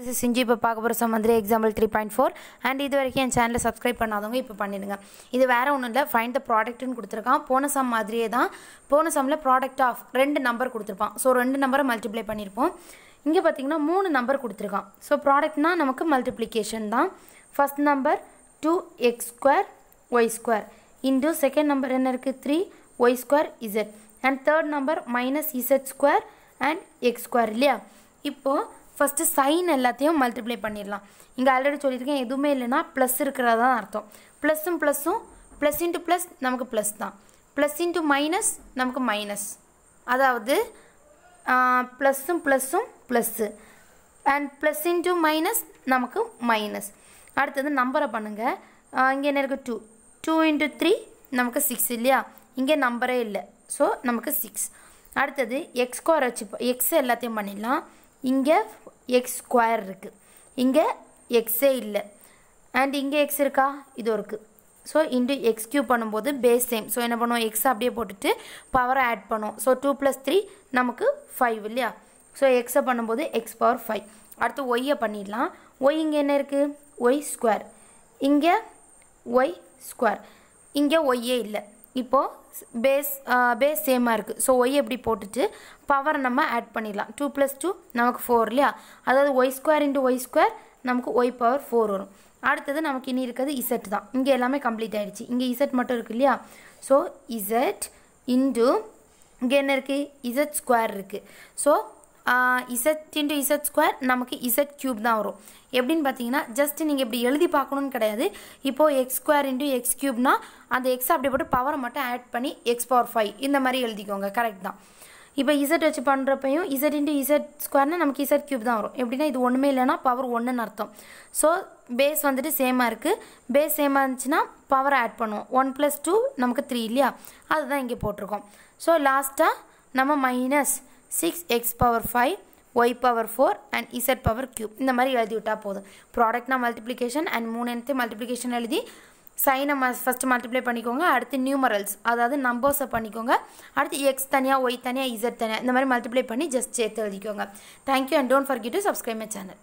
இது செஞ்சு இப்போ பார்க்க போகிற some example three point four and இது வரைக்கும் என் சேனலில் சப்ஸ்கிரைப் பண்ணாதவங்க இப்போ பண்ணிடுங்க இது வேறு ஒன்றும் இல்லை ஃபைண்ட் த ப்ராடக்ட்னு கொடுத்துருக்கான் போன சம் மாதிரியே தான் போன சம்மில் ப்ராடக்ட் ஆஃப் ரெண்டு நம்பர் கொடுத்துருப்பான் ஸோ ரெண்டு நம்பரை மல்டிப்ளை பண்ணியிருப்போம் இங்கே பார்த்தீங்கன்னா மூணு நம்பர் கொடுத்துருக்கான் ஸோ ப்ராடக்ட்னால் நமக்கு மல்டிப்ளிகேஷன் தான் first number two x square y square into second number என்ன இருக்குது three y square z and third number minus z square and x square இல்லையா இப்போது ஃபஸ்ட்டு சைன் எல்லாத்தையும் மல்டிப்ளை பண்ணிடலாம் இங்கே ஆல்ரெடி சொல்லியிருக்கேன் எதுவுமே இல்லைன்னா ப்ளஸ் இருக்கிறதா தான் அர்த்தம் ப்ளஸ்ஸும் ப்ளஸ்ஸும் ப்ளஸ் இன்ட்டு ப்ளஸ் நமக்கு ப்ளஸ் தான் ப்ளஸ் இன்ட்டு மைனஸ் நமக்கு மைனஸ் அதாவது ப்ளஸ்ஸும் ப்ளஸ்ஸும் plus and plus into minus நமக்கு மைனஸ் அடுத்தது நம்பரை பண்ணுங்கள் இங்கே என்ன இருக்குது டூ டூ இன்ட்டு த்ரீ நமக்கு சிக்ஸ் இல்லையா இங்கே நம்பரே இல்லை ஸோ நமக்கு சிக்ஸ் அடுத்தது எக்ஸ் ஸ்கொயர் வச்சு எக்ஸ் எல்லாத்தையும் பண்ணிடலாம் இங்கே எக்ஸ் ஸ்கொயர் இருக்குது இங்கே எக்ஸே இல்லை அண்ட் இங்கே எக்ஸ் இருக்கா இது இருக்குது ஸோ இன்டு எக்ஸ் கியூப் பண்ணும்போது பேஸ் சேம் ஸோ என்ன பண்ணுவோம் எக்ஸ் அப்படியே போட்டுட்டு பவரை ஆட் பண்ணுவோம் ஸோ டூ ப்ளஸ் த்ரீ நமக்கு ஃபைவ் இல்லையா ஸோ எக்ஸை பண்ணும்போது எக்ஸ் பவர் ஃபைவ் அடுத்து ஒய்யை பண்ணிடலாம் ஒய் இங்கே என்ன இருக்குது ஒய் ஸ்கொயர் இங்கே ஒய் ஸ்கொயர் இங்கே ஒய்யே இல்லை இப்போது பேஸ் பேஸ் சேமாக இருக்குது ஸோ ஒய் எப்படி போட்டுட்டு பவர் நம்ம ஆட் பண்ணிடலாம் டூ ப்ளஸ் டூ நமக்கு ஃபோர் இல்லையா அதாவது y square into y square நமக்கு ஒய் பவர் ஃபோர் வரும் அடுத்தது நமக்கு இனி இருக்கிறது இசட் தான் இங்கே எல்லாமே கம்ப்ளீட் ஆகிடுச்சு இங்கே இசட் மட்டும் இருக்குது இல்லையா ஸோ இசட் இன்டு இங்கே என்ன இருக்குது இசட் ஸ்கொயர் இருக்குது so z into z square நமக்கு இசட் க்யூப் தான் வரும் எப்படின்னு பார்த்தீங்கன்னா ஜஸ்ட் நீங்கள் இப்படி எழுதி பார்க்கணும்னு கிடையாது இப்போது எக்ஸ் ஸ்கொயர் இன்ட்டு எக்ஸ் க்யூப்னால் அந்த எக்ஸ் அப்படி போட்டு பவரை மட்டும் ஆட் பண்ணி எக்ஸ் பவர் ஃபைவ் இந்த மாதிரி எழுதிக்கோங்க கரெக்ட் தான் இப்போ இசட் வச்சு பண்ணுறப்பையும் இசட் இன்டு இசட் ஸ்கொயர்னா நமக்கு இசட் க்யூப் தான் வரும் எப்படின்னா இது ஒன்றுமே இல்லைன்னா பவர் ஒன்றுன்னு அர்த்தம் ஸோ பேஸ் வந்துட்டு சேமாக இருக்குது பேஸ் சேமாக இருந்துச்சுன்னா பவர் ஆட் பண்ணுவோம் ஒன் ப்ளஸ் டூ நமக்கு த்ரீ இல்லையா அதுதான் இங்கே போட்டிருக்கோம் ஸோ லாஸ்ட்டாக நம்ம minus six x power five y power four and z power cube இந்த மாதிரி எழுதி விட்டால் போதும் ப்ராடக்ட்னா மல்டிப்ளிகேஷன் அண்ட் மூணு எடுத்து மல்டிப்ளிகேஷன் எழுதி சைனை ம ஃபஸ்ட்டு மல்டிப்ளை பண்ணிக்கோங்க அடுத்து நியூமரல்ஸ் அதாவது நம்பர்ஸை பண்ணிக்கோங்க அடுத்து எக்ஸ் தனியாக ஒய் தனியாக இசட் தனியாக இந்த மாதிரி மல்டிப்ளை பண்ணி ஜஸ்ட் சேர்த்து எழுதிக்கோங்க thank you and don't forget to subscribe my channel